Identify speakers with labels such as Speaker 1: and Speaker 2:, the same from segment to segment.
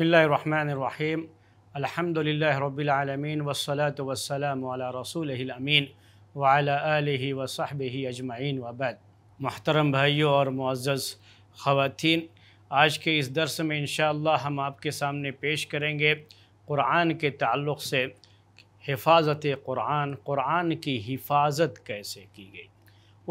Speaker 1: बसमीम अल्हम्दुलिल्लाह रब्बिल आलमीन वस्सलातु वस्सलामु अला अमीन व अला आलिहि अजमाइन वबद मोहतरम भाइयों और मज्ज़ ख़वातीन आज के इस दरस में इंशाल्लाह हम आपके सामने पेश करेंगे क़ुरान के तल्ल से हिफाजत क़ुरान क़ुरान की हिफाजत कैसे की गई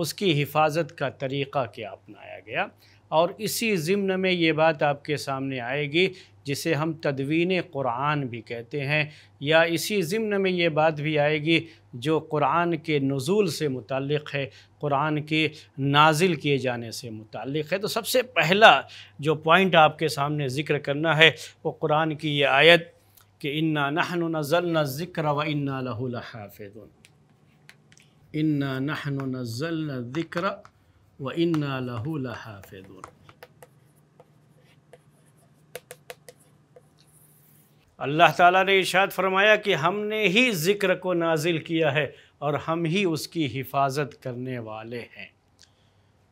Speaker 1: उसकी हिफाजत का तरीक़ा क्या अपनाया गया और इसी ज़िम्न में ये बात आपके सामने आएगी जिसे हम तदवीन कुरान भी कहते हैं या इसी ज़िम्न में ये बात भी आएगी जो कुरान के नज़ुल से मुतक़ है कुरान के नाजिल किए जाने से मुतक़ है तो सबसे पहला जो पॉइंट आपके सामने ज़िक्र करना है वो कुरान की ये आयत कि इन्ना नहन नज़ल ज़िक्र व इन्ना लहाफ़ इन्ना नहन नज़ल ज़िक्र व इन्ना लहू लहाफिदून अल्लाह ताला ने इशाद फरमाया कि हमने ही ज़िक्र को नाजिल किया है और हम ही उसकी हिफाजत करने वाले हैं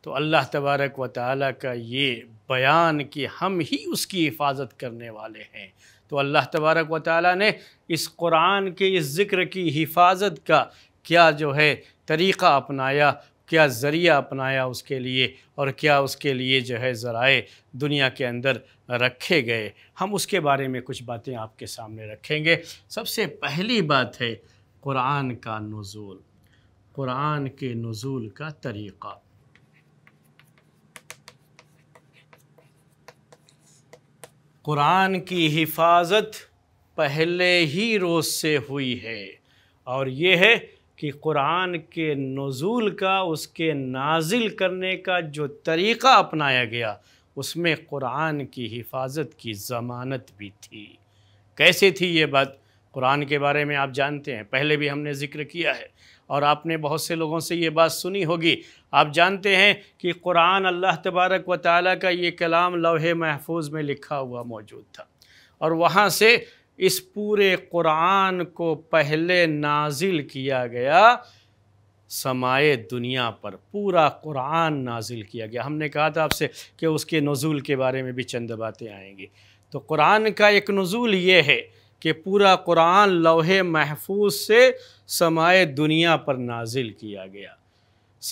Speaker 1: तो अल्लाह तबारक व ताली का ये बयान कि हम ही उसकी हिफाजत करने वाले हैं तो अल्लाह तबारक व ताली ने इस कुरान के इस ज़िक्र की हिफाजत का क्या जो है तरीक़ा अपनाया क्या ज़रिया अपनाया उसके लिए और क्या उसके लिए जो है ज़राए दुनिया के अंदर रखे गए हम उसके बारे में कुछ बातें आपके सामने रखेंगे सबसे पहली बात है क़ुरान का नज़ुल क़ुरान के नज़ूल का तरीक़ा क़ुरान की हिफाजत पहले ही रोज़ से हुई है और ये है कि कुरान के नज़ूल का उसके नाजिल करने का जो तरीक़ा अपनाया गया उसमें कुरान की हिफाजत की ज़मानत भी थी कैसे थी ये बात कुरान के बारे में आप जानते हैं पहले भी हमने ज़िक्र किया है और आपने बहुत से लोगों से ये बात सुनी होगी आप जानते हैं कि कुरान अल्लाह तबारक व ताली का ये कलाम लोहे महफूज में लिखा हुआ मौजूद था और वहाँ से इस पूरे कुरान को पहले नाजिल किया गया समाए दुनिया पर पूरा कुरान नाजिल किया गया हमने कहा था आपसे कि उसके नज़ुल के बारे में भी चंद बातें आएंगी तो कुरान का एक नज़ुल ये है कि पूरा कुरान लोहे महफूज से समाए दुनिया पर नाजिल किया गया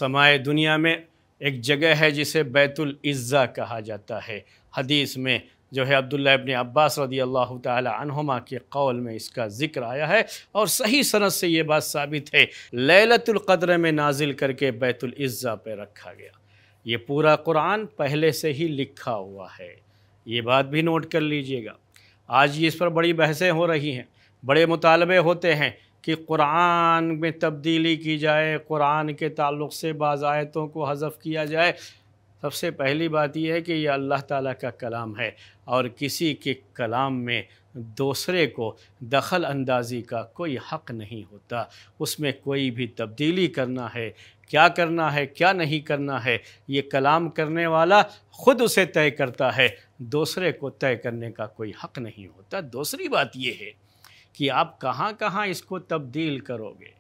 Speaker 1: समाए दुनिया में एक जगह है जिसे बैतुल इज़्ज़ा कहा जाता है हदीस में जो है अब्दुल्ला इबन अब्बास रदी अल्लाह तहुमा के कौल में इसका ज़िक्र आया है और सही सनत से ये बात साबित है ललतुल्क़द्र में नाजिल करके बैतुल्ज़ा पर रखा गया ये पूरा कुरान पहले से ही लिखा हुआ है ये बात भी नोट कर लीजिएगा आज ये इस पर बड़ी बहसें हो रही हैं बड़े मुतालबे होते हैं कि कुरान में तब्दीली की जाए कुरान के ताल्लुक से बाज़ आयतों को हज़फ किया जाए सबसे पहली बात यह है कि यह अल्लाह ताला का कलाम है और किसी के कलाम में दूसरे को दखल अंदाजी का कोई हक़ नहीं होता उसमें कोई भी तब्दीली करना है क्या करना है क्या नहीं करना है ये कलाम करने वाला ख़ुद उसे तय करता है दूसरे को तय करने का कोई हक़ नहीं होता दूसरी बात यह है कि आप कहाँ कहाँ इसको तब्दील करोगे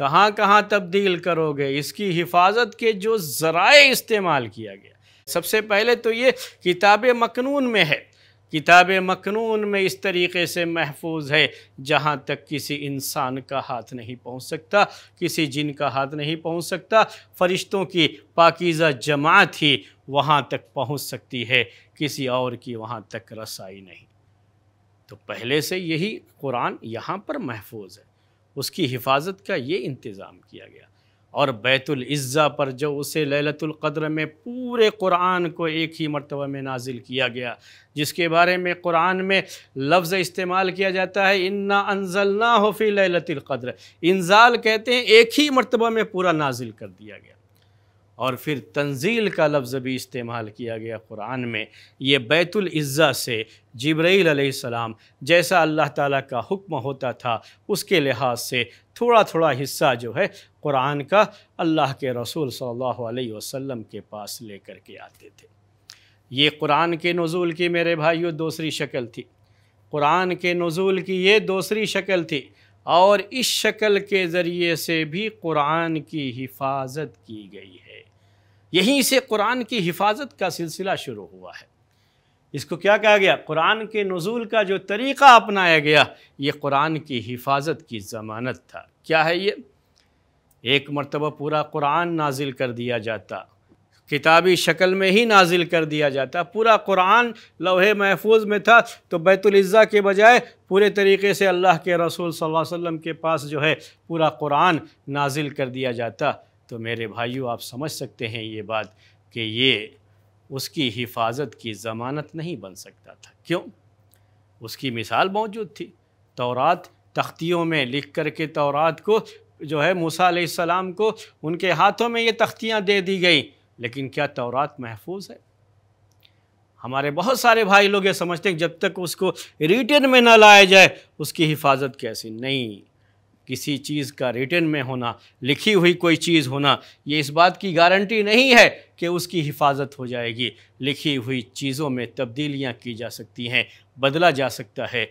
Speaker 1: कहाँ कहाँ तब्दील करोगे इसकी हिफाजत के जो ज़राए इस्तेमाल किया गया सबसे पहले तो ये किताब मकनून में है किताब मकनून में इस तरीके से महफूज है जहाँ तक किसी इंसान का हाथ नहीं पहुँच सकता किसी जिन का हाथ नहीं पहुँच सकता फरिश्तों की पाकिज़ा जमात ही वहाँ तक पहुँच सकती है किसी और की वहाँ तक रसाई नहीं तो पहले से यही कुरान यहाँ पर महफूज है उसकी हिफाजत का ये इंतज़ाम किया गया और बैतुल्ज़ा पर जो उसे ललतुल्क़द्र में पूरे कुरान को एक ही मरतबा में नाजिल किया गया जिसके बारे में कुरान में लफ्ज़ इस्तेमाल किया जाता है इन्ना अनजल हो फ़ी ललतुल्क़द्र इंजाल कहते हैं एक ही मरतबा में पूरा नाजिल कर दिया गया और फिर तंजील का लफ्ज़ भी इस्तेमाल किया गया कुरान में ये इज़्ज़ा से जब्राईल सलाम जैसा अल्लाह ताला का हुक्म होता था उसके लिहाज से थोड़ा थोड़ा हिस्सा जो है कुरान का अल्लाह के रसूल सल्लल्लाहु अलैहि वसल्लम के पास लेकर के आते थे ये कुरान के नज़ुल की मेरे भाइयों दूसरी शक्ल थी कुरान के नज़ुल की ये दूसरी शक्ल थी और इस शक्ल के ज़रिए से भी कुरान की हिफाजत की गई है यहीं से कुरान की हिफाजत का सिलसिला शुरू हुआ है इसको क्या कहा गया कुरान के नज़ुल का जो तरीक़ा अपनाया गया ये कुरान की हिफाजत की ज़मानत था क्या है ये एक मरतबा पूरा कुरान नाजिल कर दिया जाता किताबी शक्ल में ही नाजिल कर दिया जाता पूरा कुरान लोहे महफूज में था तो बैतुलज़्ज़ा के बजाय पूरे तरीके से अल्लाह के रसूल सल्लल्लाहु अलैहि वसल्लम के पास जो है पूरा कुरान नाजिल कर दिया जाता तो मेरे भाइयों आप समझ सकते हैं ये बात कि ये उसकी हिफाजत की ज़मानत नहीं बन सकता था क्यों उसकी मिसाल मौजूद थी तौरात तख्तियों में लिख कर के तौरात को जो है मूसा सलाम को उनके हाथों में ये तख्तियाँ दे दी गई लेकिन क्या तौरात महफूज है हमारे बहुत सारे भाई लोग ये समझते हैं जब तक उसको रिटर्न में ना लाया जाए उसकी हिफाजत कैसी नहीं किसी चीज़ का रिटर्न में होना लिखी हुई कोई चीज़ होना ये इस बात की गारंटी नहीं है कि उसकी हिफाजत हो जाएगी लिखी हुई चीज़ों में तब्दीलियाँ की जा सकती हैं बदला जा सकता है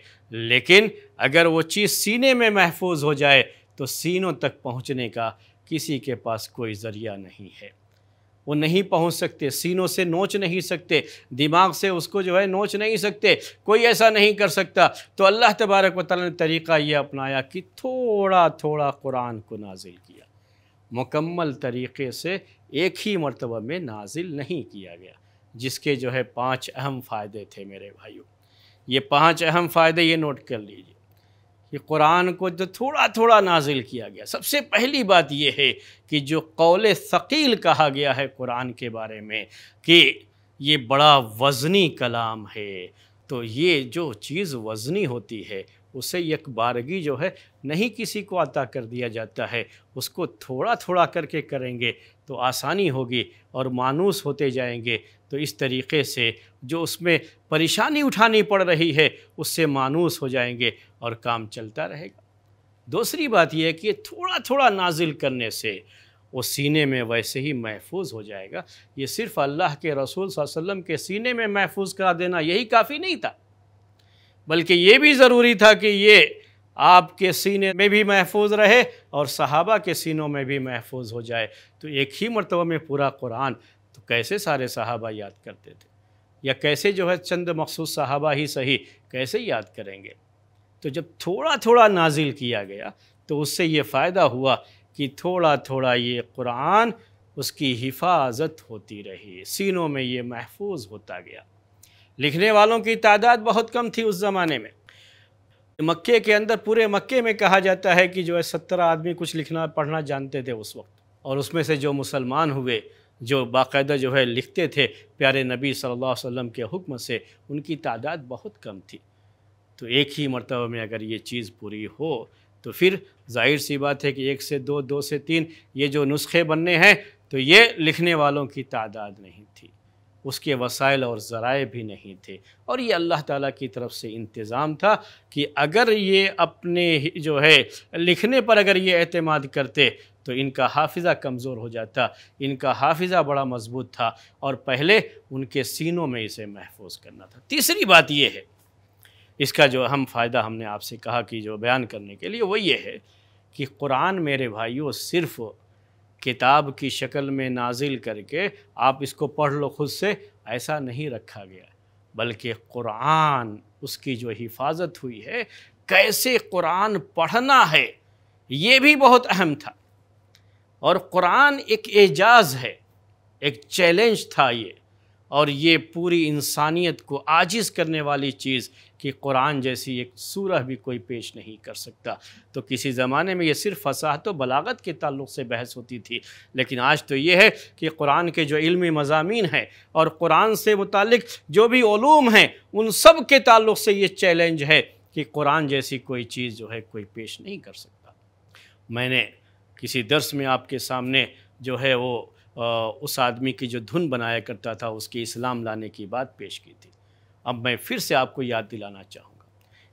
Speaker 1: लेकिन अगर वो चीज़ सीने में महफूज हो जाए तो सीनों तक पहुँचने का किसी के पास कोई ज़रिया नहीं है वो नहीं पहुंच सकते सीनों से नोच नहीं सकते दिमाग से उसको जो है नोच नहीं सकते कोई ऐसा नहीं कर सकता तो अल्लाह तबारक वाली ने तरीक़ा ये अपनाया कि थोड़ा थोड़ा कुरान को नाजिल किया मुकम्मल तरीक़े से एक ही मरतबा में नाजिल नहीं किया गया जिसके जो है पाँच अहम फ़ायदे थे मेरे भाइयों ये पाँच अहम फ़ायदे ये नोट कर लीजिए कि कुरान को जो थोड़ा थोड़ा नाजिल किया गया सबसे पहली बात यह है कि जो कौल शकील कहा गया है कुरान के बारे में कि ये बड़ा वज़नी कलाम है तो ये जो चीज़ वज़नी होती है उसे यकबारगी जो है नहीं किसी को अता कर दिया जाता है उसको थोड़ा थोड़ा करके करेंगे तो आसानी होगी और मानूस होते जाएंगे तो इस तरीके से जो उसमें परेशानी उठानी पड़ रही है उससे मानूस हो जाएंगे और काम चलता रहेगा दूसरी बात यह है कि थोड़ा थोड़ा नाजिल करने से वो सीने में वैसे ही महफूज हो जाएगा ये सिर्फ़ अल्लाह के रसूल वसम के सीने में महफूज करा देना यही काफ़ी नहीं था बल्कि ये भी ज़रूरी था कि ये आपके सीने में भी महफूज रहे और सहाबा के सीनों में भी महफूज हो जाए तो एक ही मरतबा में पूरा कुरान तो कैसे सारे सहाबा याद करते थे या कैसे जो है चंद मखसूस सहाबा ही सही कैसे याद करेंगे तो जब थोड़ा थोड़ा नाजिल किया गया तो उससे ये फ़ायदा हुआ कि थोड़ा थोड़ा ये कुरान उसकी हिफाजत होती रही सीनों में ये महफूज होता गया लिखने वालों की तादाद बहुत कम थी उस ज़माने में मक्के के अंदर पूरे मक्के में कहा जाता है कि जो है सत्रह आदमी कुछ लिखना पढ़ना जानते थे उस वक्त और उसमें से जो मुसलमान हुए जो बाकायदा जो है लिखते थे प्यारे नबी सल्लल्लाहु अलैहि वसल्लम के हुक्म से उनकी तादाद बहुत कम थी तो एक ही मरतब में अगर ये चीज़ पूरी हो तो फिर जाहिर सी बात है कि एक से दो दो से तीन ये जो नुस्खे बनने हैं तो ये लिखने वालों की तादाद नहीं थी उसके वसाइल और ज़राए भी नहीं थे और ये अल्लाह ताला की तरफ से इंतज़ाम था कि अगर ये अपने जो है लिखने पर अगर ये अतमाद करते तो इनका हाफिज़ा कमज़ोर हो जाता इनका हाफिज़ा बड़ा मजबूत था और पहले उनके सीनों में इसे महफूज करना था तीसरी बात यह है इसका जो अहम फ़ायदा हमने आपसे कहा कि जो बयान करने के लिए वो ये है कि कुरान मेरे भाइयों सिर्फ़ किताब की शक्ल में नाजिल करके आप इसको पढ़ लो खुद से ऐसा नहीं रखा गया बल्कि कुरान उसकी जो हिफाजत हुई है कैसे कुरान पढ़ना है ये भी बहुत अहम था और कुरान एक एजाज़ है एक चैलेंज था ये और ये पूरी इंसानियत को आजिज़ करने वाली चीज़ कि कुरान जैसी एक सूरह भी कोई पेश नहीं कर सकता तो किसी ज़माने में ये सिर्फ फसाहत व बलागत के ताल्लुक से बहस होती थी लेकिन आज तो ये है कि कुरान के जो इल्मी मजामी हैं और कुरान से मुतक जो भी ूम हैं उन सब के ताल्लुक से ये चैलेंज है कि कुरान जैसी कोई चीज़ जो है कोई पेश नहीं कर सकता मैंने किसी दर्स में आपके सामने जो है वो आ, उस आदमी की जो धुन बनाया करता था उसकी इस्लाम लाने की बात पेश की थी अब मैं फिर से आपको याद दिलाना चाहूँगा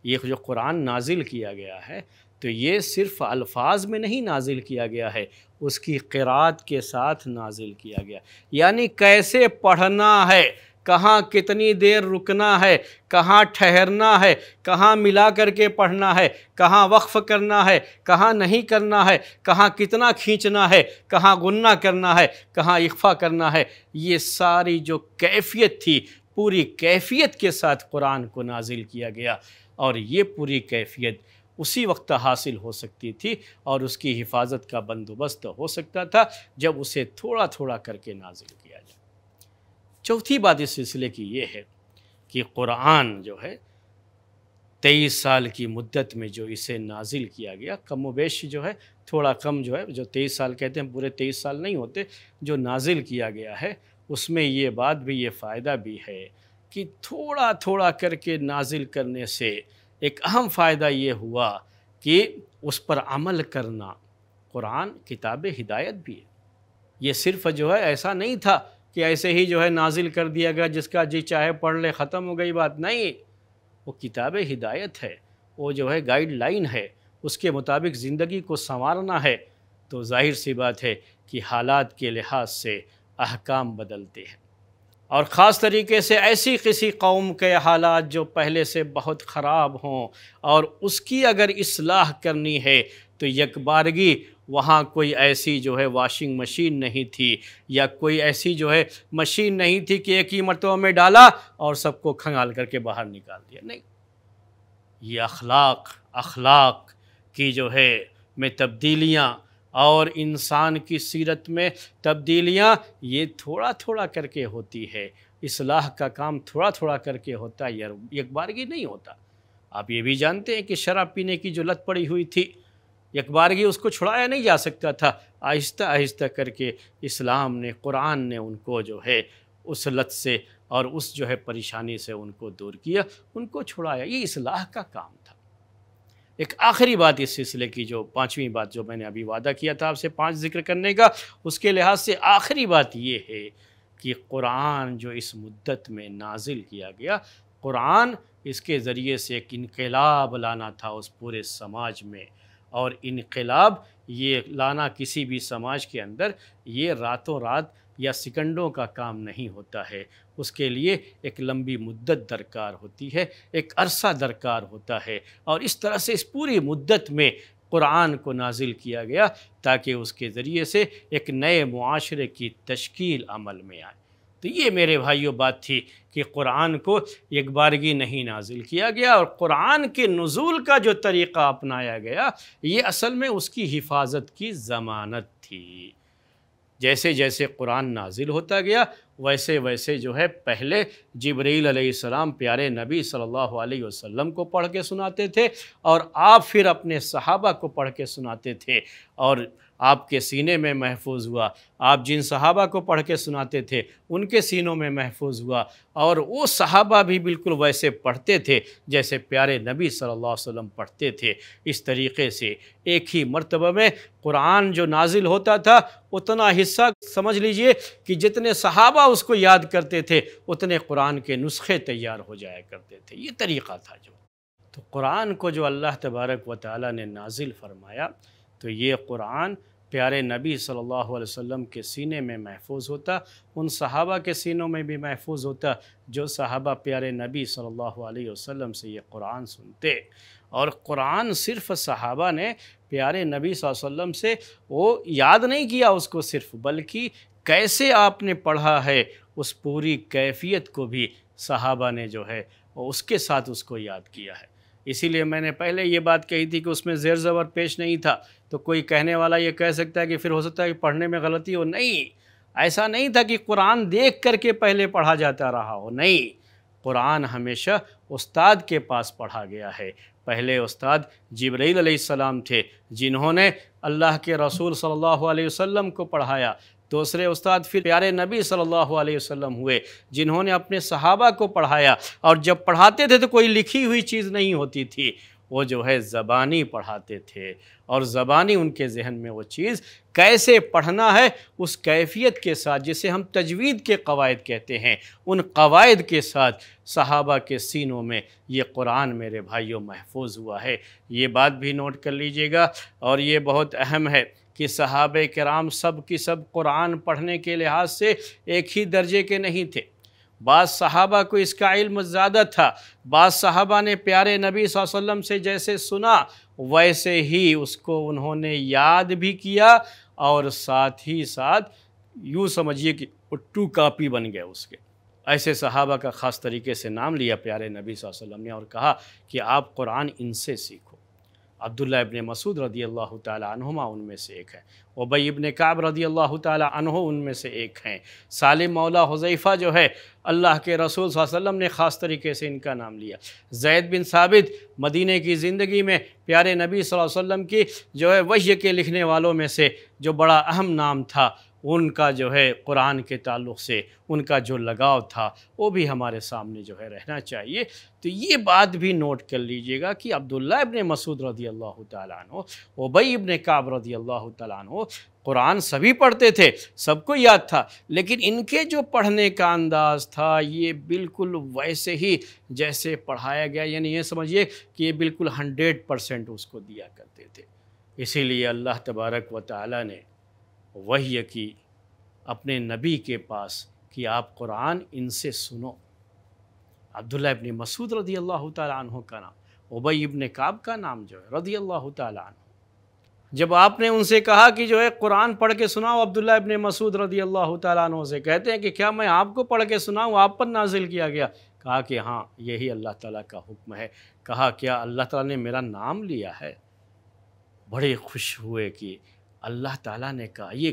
Speaker 1: ये जो कुरान नाजिल किया गया है तो ये सिर्फ़ अल्फाज में नहीं नाजिल किया गया है उसकी किरात के साथ नाजिल किया गया यानी कैसे पढ़ना है कहाँ कितनी देर रुकना है कहाँ ठहरना है कहाँ मिला करके पढ़ना है कहाँ वक्फ़ करना है कहाँ नहीं करना है कहाँ कितना खींचना है कहाँ गुन्ना करना है कहाँ इख्फा करना है ये सारी जो कैफियत थी पूरी कैफियत के साथ कुरान को नाजिल किया गया और ये पूरी कैफियत उसी वक्त हासिल हो सकती थी और उसकी हिफाजत का बंदोबस्त हो सकता था जब उसे थोड़ा थोड़ा करके नाजिल किया जाए चौथी बात इस सिलसिले की ये है कि कुरान जो है तेईस साल की मुद्दत में जो इसे नाजिल किया गया कम वेश जो है थोड़ा कम जो है जो तेईस साल कहते हैं पूरे तेईस साल नहीं होते जो नाजिल किया गया है उसमें ये बात भी ये फ़ायदा भी है कि थोड़ा थोड़ा करके नाजिल करने से एक अहम फ़ायदा ये हुआ कि उस पर अमल करना कुरान किताब हिदायत भी है ये सिर्फ़ जो है ऐसा नहीं था कि ऐसे ही जो है नाजिल कर दिया गया जिसका जी चाहे पढ़ ले ख़त्म हो गई बात नहीं वो किताब हिदायत है वो जो है गाइडलाइन है उसके मुताबिक ज़िंदगी को संवारना है तो जाहिर सी बात है कि हालात के लिहाज से अहकाम बदलते हैं और ख़ास तरीके से ऐसी किसी कौम के हालात जो पहले से बहुत ख़राब हों और उसकी अगर इसलाह करनी है तो यकबारगी वहाँ कोई ऐसी जो है वाशिंग मशीन नहीं थी या कोई ऐसी जो है मशीन नहीं थी कि एक ही मरतबा में डाला और सबको खंगाल करके बाहर निकाल दिया नहीं ये अखलाक अखलाक की जो है में तब्दीलियाँ और इंसान की सीरत में तब्दीलियाँ ये थोड़ा थोड़ा करके होती है इसलाह का काम थोड़ा थोड़ा करके होता है यार एक बारगी नहीं होता आप ये भी जानते हैं कि शराब पीने की जो लत पड़ी हुई थी एक बारगी उसको छुड़ाया नहीं जा सकता था आहिस्ता आहिस्ता करके इस्लाम ने कुरान ने उनको जो है उस लत से और उस जो है परेशानी से उनको दूर किया उनको छुड़ाया ये इसलाह का काम था एक आखिरी बात इस सिलसिले की जो पांचवी बात जो मैंने अभी वादा किया था आपसे पांच जिक्र करने का उसके लिहाज से आखिरी बात ये है कि कुरान जो इस मुद्दत में नाजिल किया गया कुरान इसके ज़रिए से एक इनकलाब लाना था उस पूरे समाज में और इनकलाब ये लाना किसी भी समाज के अंदर ये रातों रात या सिकंडों का काम नहीं होता है उसके लिए एक लंबी मुद्दत दरकार होती है एक अरसा दरकार होता है और इस तरह से इस पूरी मुद्दत में कुरान को नाजिल किया गया ताकि उसके ज़रिए से एक नए माशरे की तश्कील अमल में आए तो ये मेरे भाइयों बात थी कि कुरान को एक बारगी नहीं नाजिल किया गया और कुरान के नज़ुल का जो तरीक़ा अपनाया गया ये असल में उसकी हिफाजत की ज़मानत थी जैसे जैसे कुरान नाजिल होता गया वैसे वैसे जो है पहले जबरीलम अलैहिस्सलाम प्यारे नबी सल्लल्लाहु अलैहि वसल्लम को पढ़ के सुनाते थे और आप फिर अपने सहाबा को पढ़ के सुनाते थे और आपके सीने में महफूज हुआ आप जिन सहाबा को पढ़ के सुनाते थे उनके सीनों में महफूज हुआ और वो सहाबा भी बिल्कुल वैसे पढ़ते थे जैसे प्यारे नबी सल्लल्लाहु अलैहि वसल्लम पढ़ते थे इस तरीके से एक ही मर्तबा में कुरान जो नाजिल होता था उतना हिस्सा समझ लीजिए कि जितने सहाबा उसको याद करते थे उतने कुरान के नुस्खे तैयार हो जाया करते थे ये तरीक़ा था जो तो कुरान को जो अल्लाह तबारक व ताली ने नाजिल फरमाया तो ये कुरान प्यारे नबी सल्लल्लाहु अलैहि वसल्लम के सीने में महफूज होता उन सहाबा के सीनों में भी महफूज होता जो सहाबा प्यारे नबी सल्लल्लाहु अलैहि वसल्लम से ये कुरान सुनते और कुरान सिर्फ सहाबा ने प्यारे नबी वसल्लम से वो याद नहीं किया उसको सिर्फ बल्कि कैसे आपने पढ़ा है उस पूरी कैफियत को भी सहाबा ने जो है उसके साथ उसको याद किया है इसीलिए मैंने पहले ये बात कही थी कि उसमें ज़ेर ज़बर पेश नहीं था तो कोई कहने वाला ये कह सकता है कि फिर हो सकता है कि पढ़ने में गलती हो नहीं ऐसा नहीं था कि कुरान देख करके पहले पढ़ा जाता रहा हो नहीं कुरान हमेशा उस्ताद के पास पढ़ा गया है पहले उस्ताद जबरील सलाम थे जिन्होंने अल्लाह के रसूल सल्लल्लाहु अलैहि वसल्लम को पढ़ाया दूसरे उस्ताद फिर प्यारे नबी सल्लल्लाहु अलैहि वसल्लम हुए जिन्होंने अपने सहाबा को पढ़ाया और जब पढ़ाते थे तो कोई लिखी हुई चीज़ नहीं होती थी वो जो है ज़बानी पढ़ाते थे और ज़बानी उनके जहन में वो चीज़ कैसे पढ़ना है उस कैफियत के साथ जिसे हम तजवीद के कवायद कहते हैं उन कवायद के साथ सहाबा के सीनों में ये कुरान मेरे भाइयों महफूज हुआ है ये बात भी नोट कर लीजिएगा और ये बहुत अहम है कि सहाब कराम सब की सब कुरान पढ़ने के लिहाज से एक ही दर्जे के नहीं थे बाद सहाबा को इसका इल्म ज़्यादा था बाद सहाबा ने प्यारे नबी वसल्लम से जैसे सुना वैसे ही उसको उन्होंने याद भी किया और साथ ही साथ यूँ समझिए कि टू कापी बन गए उसके ऐसे सहाबा का ख़ास तरीके से नाम लिया प्यारे नबी वसल्लम ने और कहा कि आप कुरान इनसे सीखो अब्दुल्ला इबन मसूद रदी अल्लाह तुमा उनमें से एक है वबई इबन काब रदी अल्लाह तहो उनमें से एक हैं सालिम मौला हुज़ैफ़ा जो है अल्लाह के रसूल वसम ने ख़ास तरीके से इनका नाम लिया जैद बिन साबित मदीने की ज़िंदगी में प्यारे नबी वसम की जो है वही के लिखने वालों में से जो बड़ा अहम नाम था उनका जो है कुरान के ताल्लुक से उनका जो लगाव था वो भी हमारे सामने जो है रहना चाहिए तो ये बात भी नोट कर लीजिएगा कि अब्दुल्ला इब्ने मसूद रदी अल्लाह तु ओबई इब्न काब रदी अल्लाह तु कुरान सभी पढ़ते थे सबको याद था लेकिन इनके जो पढ़ने का अंदाज़ था ये बिल्कुल वैसे ही जैसे पढ़ाया गया यानी ये समझिए कि ये बिल्कुल हंड्रेड परसेंट उसको दिया करते थे इसीलिए अल्लाह तबारक व ताली ने वही की अपने नबी के पास कि आप कुरान इनसे सुनो अब्दुल्ला इबन मसूद रदी अल्लाह तहों का नाम उबई इबन काब का नाम जो है रदी अल्लाह तहों जब आपने उनसे कहा कि जो है कुरान पढ़ के सुनाओ अब्दुल्ला इबन मसूद रदी अल्लाह तु से कहते हैं कि क्या मैं आपको पढ़ के सुनाऊँ आप पर नाजिल किया गया कहा कि हाँ यही अल्लाह ताला का हुक्म है कहा क्या अल्लाह ताला ने मेरा नाम लिया है बड़े खुश हुए कि अल्लाह ताला ने कहा ये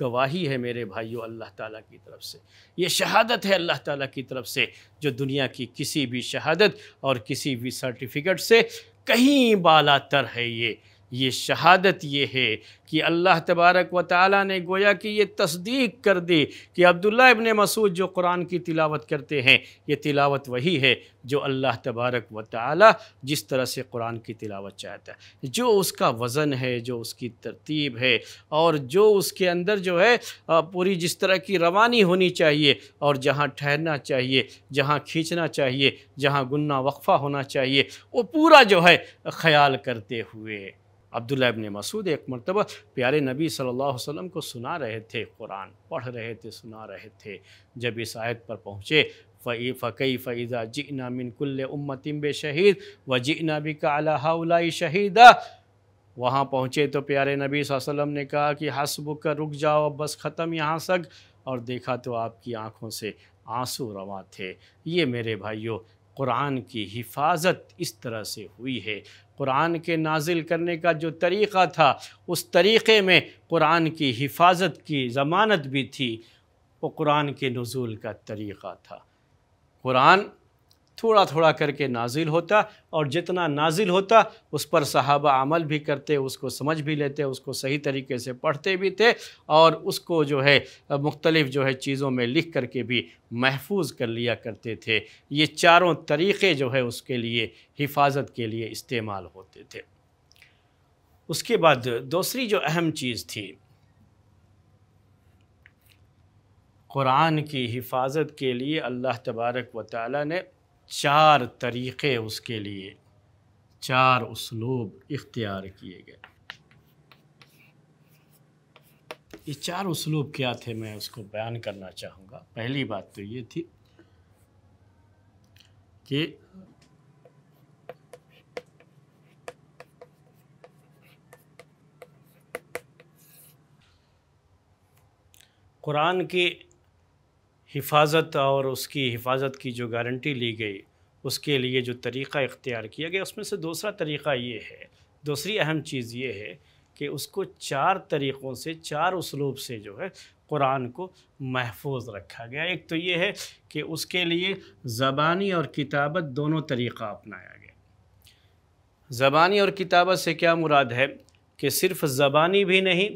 Speaker 1: गवाही है मेरे भाइयों अल्लाह ताला की तरफ से ये शहादत है अल्लाह ताला की तरफ से जो दुनिया की किसी भी शहादत और किसी भी सर्टिफिकेट से कहीं बाला तर है ये ये शहादत ये है कि अल्लाह तबारक व ताली ने गोया कि ये तस्दीक कर दी कि अब्दुल्ला इबन मसूद जो कुरान की तिलावत करते हैं ये तिलावत वही है जो अल्लाह तबारक व ताली जिस तरह से कुरान की तिलावत चाहता है जो उसका वज़न है जो उसकी तरतीब है और जो उसके अंदर जो है पूरी जिस तरह की रवानी होनी चाहिए और जहाँ ठहरना चाहिए जहाँ खींचना चाहिए जहाँ गुन्ना वक्फ़ा होना चाहिए वो पूरा जो है ख्याल करते हुए अब्दुल्ला इबन मसूद एक मरतबा प्यारे नबी सल्लल्लाहु अलैहि वसल्लम को सुना रहे थे कुरान पढ़ रहे थे सुना रहे थे जब इस आयत पर पहुँचे फ़ी फ़कई फ़ैज़ा जीना मिनकुल्ल उम्मतिम बे शहीद व जिना का अला शहीद वहाँ पहुँचे तो प्यारे नबी वसल्लम ने कहा कि हसबुक कर रुक जाओ अब बस ख़त्म यहाँ सक और देखा तो आपकी आँखों से आंसू रवा थे ये मेरे भाइयों कुरान की हिफाजत इस तरह से हुई है कुरान के नाजिल करने का जो तरीक़ा था उस तरीक़े में कुरान की हिफाजत की ज़मानत भी थी वो कुरान के नज़ुल का तरीक़ा था कुरान थोड़ा थोड़ा करके नाजिल होता और जितना नाजिल होता उस पर सहाबा अमल भी करते उसको समझ भी लेते उसको सही तरीके से पढ़ते भी थे और उसको जो है मुख्तलिफ़ जो है चीज़ों में लिख करके भी महफूज कर लिया करते थे ये चारों तरीक़े जो है उसके लिए हिफाजत के लिए इस्तेमाल होते थे उसके बाद दूसरी जो अहम चीज़ थी क़ुरान की हिफाजत के लिए अल्लाह तबारक व ताली ने चार तरीक़े उसके लिए चार उसलूब इख्तियार किए गए ये चार उसलूब क्या थे मैं उसको बयान करना चाहूँगा पहली बात तो ये थी कि कुरान के हिफाजत और उसकी हिफाजत की जो गारंटी ली गई उसके लिए जो तरीक़ा इख्तियार किया गया उसमें से दूसरा तरीक़ा ये है दूसरी अहम चीज़ ये है कि उसको चार तरीक़ों से चार उसलूब से जो है कुरान को महफूज रखा गया एक तो ये है कि उसके लिए ज़बानी और किताबत दोनों तरीक़ा अपनाया गया ज़बानी और किताबत से क्या मुराद है कि सिर्फ़ ज़बानी भी नहीं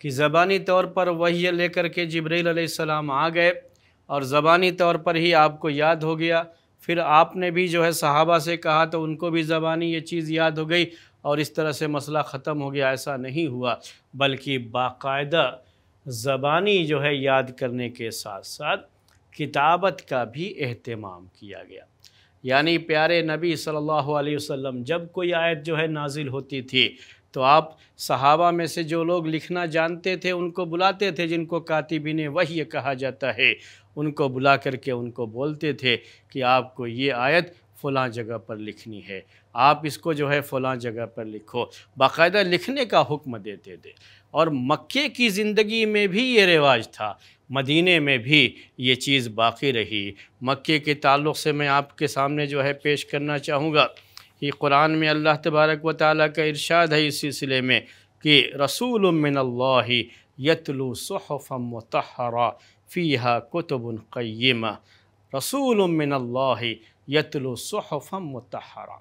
Speaker 1: कि ज़बानी तौर पर वही लेकर के जबरील आ गए और ज़बानी तौर पर ही आपको याद हो गया फिर आपने भी जो है सहाबा से कहा तो उनको भी ज़बानी ये चीज़ याद हो गई और इस तरह से मसला ख़त्म हो गया ऐसा नहीं हुआ बल्कि बाकायदा ज़बानी जो है याद करने के साथ साथ किताबत का भी अहतमाम किया गया यानी प्यारे नबी सल्लल्लाहु अलैहि वसल्लम जब कोई आयत जो है नाजिल होती थी तो आप सहाबा में से जो लोग लिखना जानते थे उनको बुलाते थे जिनको कातिबिन वही कहा जाता है उनको बुला करके उनको बोलते थे कि आपको ये आयत फ़लाँ जगह पर लिखनी है आप इसको जो है फ़लाँ जगह पर लिखो बाकायदा लिखने का हुक्म देते थे और मक्के की ज़िंदगी में भी ये रिवाज था मदीने में भी ये चीज़ बाकी रही मक्के के ताल्लुक़ से मैं आपके सामने जो है पेश करना चाहूँगा कि कुरान में अल्लाह तबारक व ताली का इरशाद है इस सिलसिले में कि रसूल मिनल्लाही यतलु सहफ़म मतहरा फ़ीहा कुतुबन क़य्यम रसूल यतलु सहफ़म मतहरा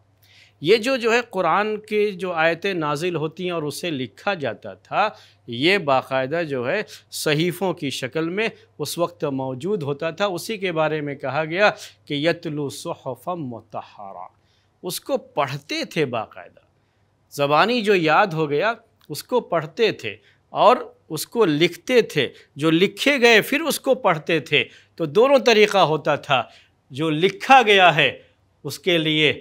Speaker 1: ये जो जो है कुरान के जो आयतें नाजिल होती हैं और उसे लिखा जाता था ये बाकायदा जो है सहीफ़ों की शक्ल में उस वक्त मौजूद होता था उसी के बारे में कहा गया कि यतलु सहफ़म मतहरा उसको पढ़ते थे बाकायदा ज़बानी जो याद हो गया उसको पढ़ते थे और उसको लिखते थे जो लिखे गए फिर उसको पढ़ते थे तो दोनों तरीक़ा होता था जो लिखा गया है उसके लिए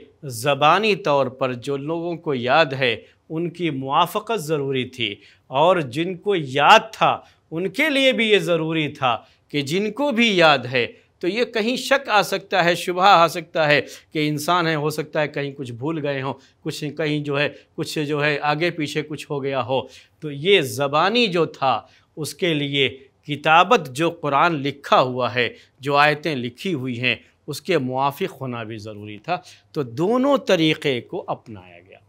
Speaker 1: ज़बानी तौर पर जो लोगों को याद है उनकी मुआफ़त ज़रूरी थी और जिनको याद था उनके लिए भी ये ज़रूरी था कि जिनको भी याद है तो ये कहीं शक आ सकता है शुभा आ सकता है कि इंसान है हो सकता है कहीं कुछ भूल गए हों कुछ कहीं जो है कुछ जो है आगे पीछे कुछ हो गया हो तो ये ज़बानी जो था उसके लिए किताबत जो कुरान लिखा हुआ है जो आयतें लिखी हुई हैं उसके मुआफ़ होना भी ज़रूरी था तो दोनों तरीक़े को अपनाया गया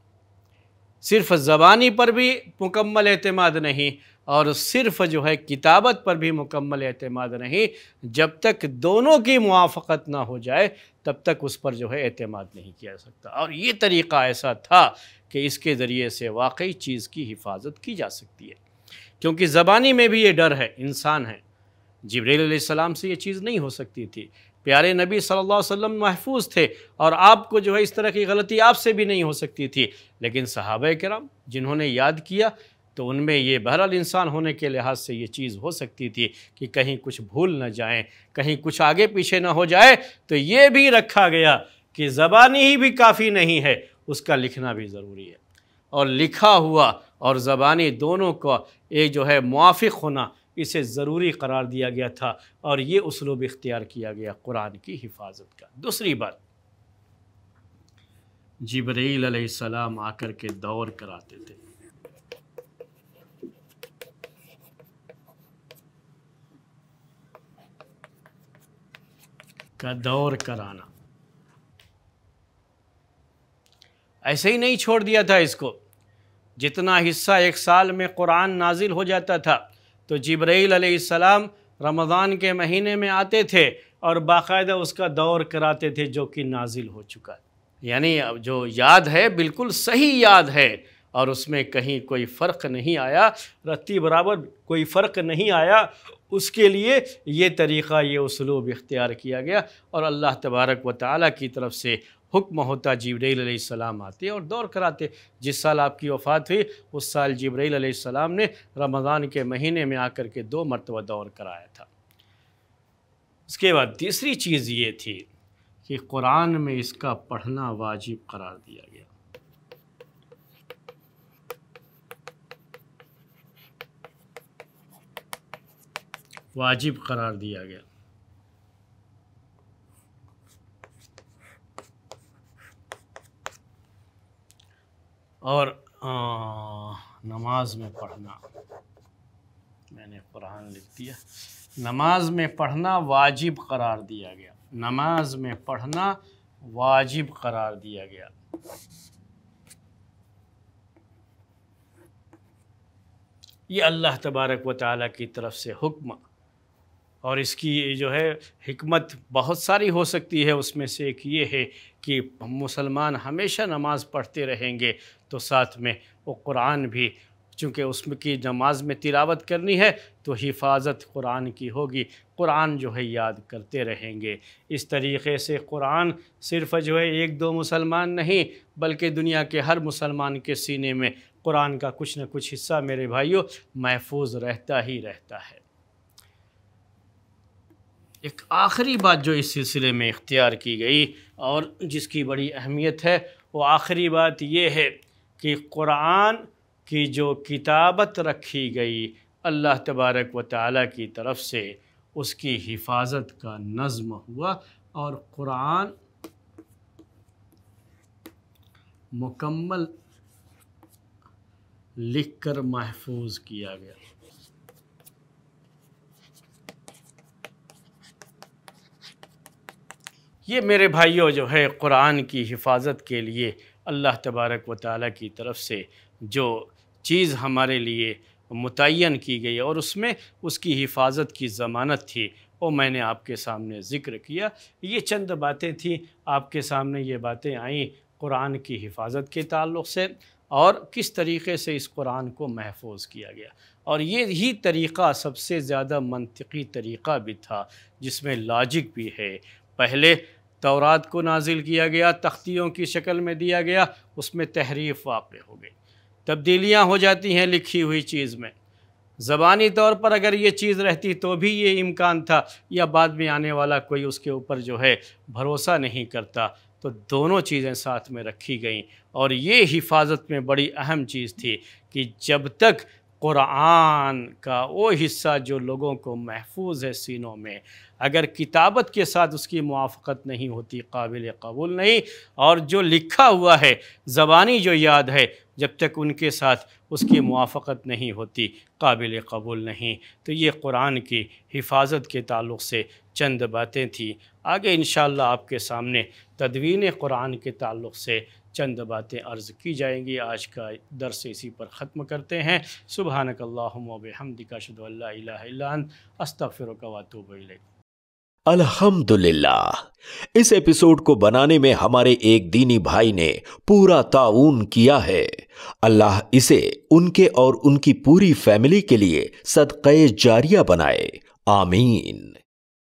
Speaker 1: सिर्फ ज़बानी पर भी मुकम्मल अतमाद नहीं और सिर्फ जो है किताबत पर भी मुकम्मल अतमाद नहीं जब तक दोनों की मुआफ़त ना हो जाए तब तक उस पर जो है अतमाद नहीं किया जा सकता और ये तरीक़ा ऐसा था कि इसके ज़रिए से वाकई चीज़ की हिफाजत की जा सकती है क्योंकि ज़बानी में भी ये डर है इंसान है जबरीसम से ये चीज़ नहीं हो सकती थी प्यारे नबी सल्लल्लाहु अलैहि वसल्लम महफूज थे और आपको जो है इस तरह की गलती आपसे भी नहीं हो सकती थी लेकिन सहाबा कराम जिन्होंने याद किया तो उनमें ये बहरहाल इंसान होने के लिहाज से ये चीज़ हो सकती थी कि कहीं कुछ भूल ना जाए कहीं कुछ आगे पीछे ना हो जाए तो ये भी रखा गया कि ज़बानी ही भी काफ़ी नहीं है उसका लिखना भी ज़रूरी है और लिखा हुआ और ज़बानी दोनों का एक जो है मुआफ़ होना इसे ज़रूरी करार दिया गया था और ये उसलूब इख्तियार किया गया कुरान की हिफाजत का दूसरी बात जबरील आकर के दौर कराते थे का दौर कराना ऐसे ही नहीं छोड़ दिया था इसको जितना हिस्सा एक साल में कुरान नाजिल हो जाता था तो जब्राईल सलाम रमज़ान के महीने में आते थे और बाकायदा उसका दौर कराते थे जो कि नाजिल हो चुका यानी जो याद है बिल्कुल सही याद है और उसमें कहीं कोई फ़र्क नहीं आया रत्ती बराबर कोई फ़र्क नहीं आया उसके लिए ये तरीक़ा ये उसलूब इख्तियार किया गया और अल्लाह तबारक व ताली की तरफ से हुक्म होता सलाम आते और दौर कराते जिस साल आपकी वफ़ात हुई उस साल जबरीसम ने रमज़ान के महीने में आकर के दो मरतबा दौर कराया था उसके बाद तीसरी चीज़ ये थी कि कुरान में इसका पढ़ना वाजिब करार दिया गया वाजिब करार दिया गया और आ, नमाज में पढ़ना मैंने कुरान लिख दिया नमाज में पढ़ना वाजिब करार दिया गया नमाज में पढ़ना वाजिब करार दिया गया ये अल्लाह तबारक व ताली की तरफ से हुक्म और इसकी जो है हमत बहुत सारी हो सकती है उसमें से एक ये है कि मुसलमान हमेशा नमाज़ पढ़ते रहेंगे तो साथ में वो कुरान भी चूँकि उसमें की नमाज में तिलावत करनी है तो हिफाजत कुरान की होगी कुरान जो है याद करते रहेंगे इस तरीके से कुरान सिर्फ जो है एक दो मुसलमान नहीं बल्कि दुनिया के हर मुसलमान के सीने में कुरान का कुछ न कुछ हिस्सा मेरे भाइयों महफूज रहता ही रहता है एक आखिरी बात जो इस सिलसिले में इख्तियार की गई और जिसकी बड़ी अहमियत है वो आखिरी बात यह है कि कुरान की जो किताबत रखी गई अल्लाह तबारक व ताली की तरफ से उसकी हिफाजत का नज़म हुआ और कुरान मुकम्मल लिख कर महफूज किया गया ये मेरे भाइयों जो है कुरान की हिफाजत के लिए अल्लाह तबारक व ताली की तरफ से जो चीज़ हमारे लिए मुतन की गई और उसमें उसकी हिफाजत की ज़मानत थी वो मैंने आपके सामने ज़िक्र किया ये चंद बातें थी आपके सामने ये बातें आईं कुरान की हिफाजत के ताल्लुक़ से और किस तरीके से इस कुरान को महफूज किया गया और ये ही तरीक़ा सबसे ज़्यादा मनतकी तरीक़ा भी था जिसमें लॉजिक भी है पहले तौरात को नाजिल किया गया तख्तियों की शक्ल में दिया गया उसमें तहरीफ वाक़ हो गई तब्दीलियाँ हो जाती हैं लिखी हुई चीज़ में ज़बानी तौर पर अगर ये चीज़ रहती तो भी ये इम्कान था या बाद में आने वाला कोई उसके ऊपर जो है भरोसा नहीं करता तो दोनों चीज़ें साथ में रखी गईं और ये हिफाजत में बड़ी अहम चीज़ थी कि जब तक क़ुरान का वो हिस्सा जो लोगों को महफूज है सीनों में अगर किताबत के साथ उसकी मुआफ़त नहीं होती काबिल कबूल नहीं और जो लिखा हुआ है ज़बानी जो याद है जब तक उनके साथ उसकी मुआफ़त नहीं होती काबिल कबूल नहीं तो ये कुरान की हिफाजत के ताल्लुक़ से चंद बातें थी आगे इन आपके सामने तदवीन कुरान के ताल्लुक़ से चंद बातें अर्ज़ की जाएंगी आज का दरस इसी पर ख़त्म करते हैं सुबह नकल्लाबहमदिका इस एपिसोड को बनाने में हमारे एक दीनी भाई ने पूरा ताउन किया है अल्लाह इसे उनके और उनकी पूरी फैमिली के लिए सदक़ जारिया बनाए आमीन